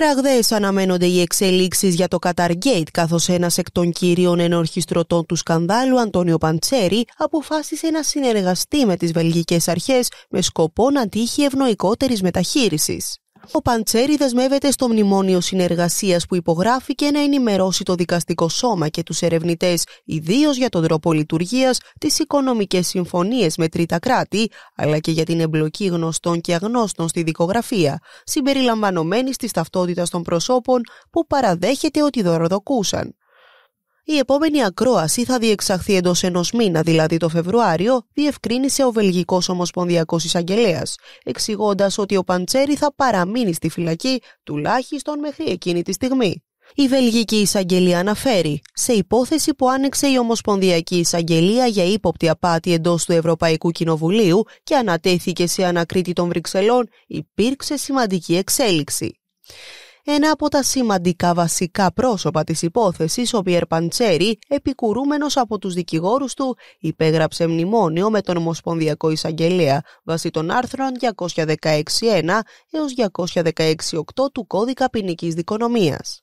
Ραγδαίες αναμένονται οι εξελίξεις για το Καταργέιτ, καθώς ένας εκ των κυρίων ενορχιστρωτών του σκανδάλου, Αντώνιο Παντσέρη, αποφάσισε να συνεργαστεί με τις βελγικές αρχές με σκοπό να τύχει ευνοϊκότερης μεταχείρισης. Ο Παντσέρη δεσμεύεται στο μνημόνιο συνεργασίας που υπογράφηκε να ενημερώσει το δικαστικό σώμα και τους ερευνητές, ιδίως για τον τρόπο λειτουργίας, τις οικονομικές συμφωνίες με τρίτα κράτη, αλλά και για την εμπλοκή γνωστών και αγνώστων στη δικογραφία, συμπεριλαμβανομένης της ταυτότητας των προσώπων που παραδέχεται ότι δωροδοκούσαν. Η επόμενη ακρόαση θα διεξαχθεί εντός ενός μήνα, δηλαδή το Φεβρουάριο, διευκρίνησε ο Βελγικός Ομοσπονδιακός Εισαγγελέας, εξηγώντας ότι ο Παντσέρη θα παραμείνει στη φυλακή τουλάχιστον μέχρι εκείνη τη στιγμή. Η Βελγική Εισαγγελία αναφέρει σε υπόθεση που άνοιξε η Ομοσπονδιακή Εισαγγελία για ύποπτη απάτη εντός του Ευρωπαϊκού Κοινοβουλίου και ανατέθηκε σε ανακρίτη των Βρυξελών, υπήρξε σημαντική εξέλιξη ένα από τα σημαντικά βασικά πρόσωπα της υπόθεσης, ο Πιερ Παντσέρη, επικουρούμενος από τους δικηγόρους του, υπέγραψε μνημόνιο με τον Ομοσπονδιακό Εισαγγελέα βάσει των άρθρων 216.1 έως 216.8 του Κώδικα ποινικής Δικονομίας.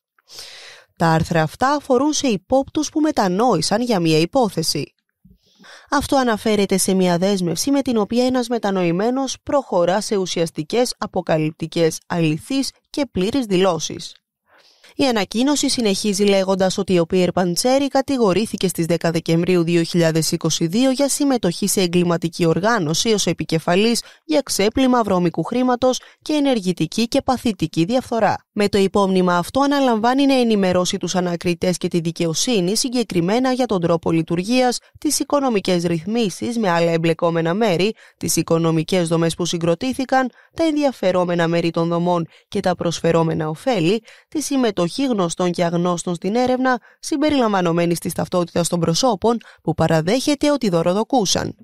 Τα άρθρα αυτά αφορούν σε υπόπτους που μετανόησαν για μια υπόθεση. Αυτό αναφέρεται σε μια δέσμευση με την οποία ένας μετανοημένος προχωρά σε ουσιαστικές αποκαλυπτικές αληθείς και πλήρεις δηλώσεις. Η ανακοίνωση συνεχίζει λέγοντας ότι ο Πιερ Παντσέρη κατηγορήθηκε στις 10 Δεκεμβρίου 2022 για συμμετοχή σε εγκληματική οργάνωση ως επικεφαλής για ξέπλυμα βρώμικου χρήματος και ενεργητική και παθητική διαφθορά. Με το υπόμνημα αυτό αναλαμβάνει να ενημερώσει τους ανακριτές και τη δικαιοσύνη συγκεκριμένα για τον τρόπο λειτουργίας, τις οικονομικές ρυθμίσεις με άλλα εμπλεκόμενα μέρη, τις οικονομικές δομές που συγκροτήθηκαν, τα ενδιαφερόμενα μέρη των δομών και τα προσφερόμενα ωφέλη, τη συμμετοχή συμμετοχή γνωστών και αγνώστων στην έρευνα συμπεριλαμβανομένης της ταυτότητας των προσώπων που παραδέχεται ότι δωροδοκούσαν.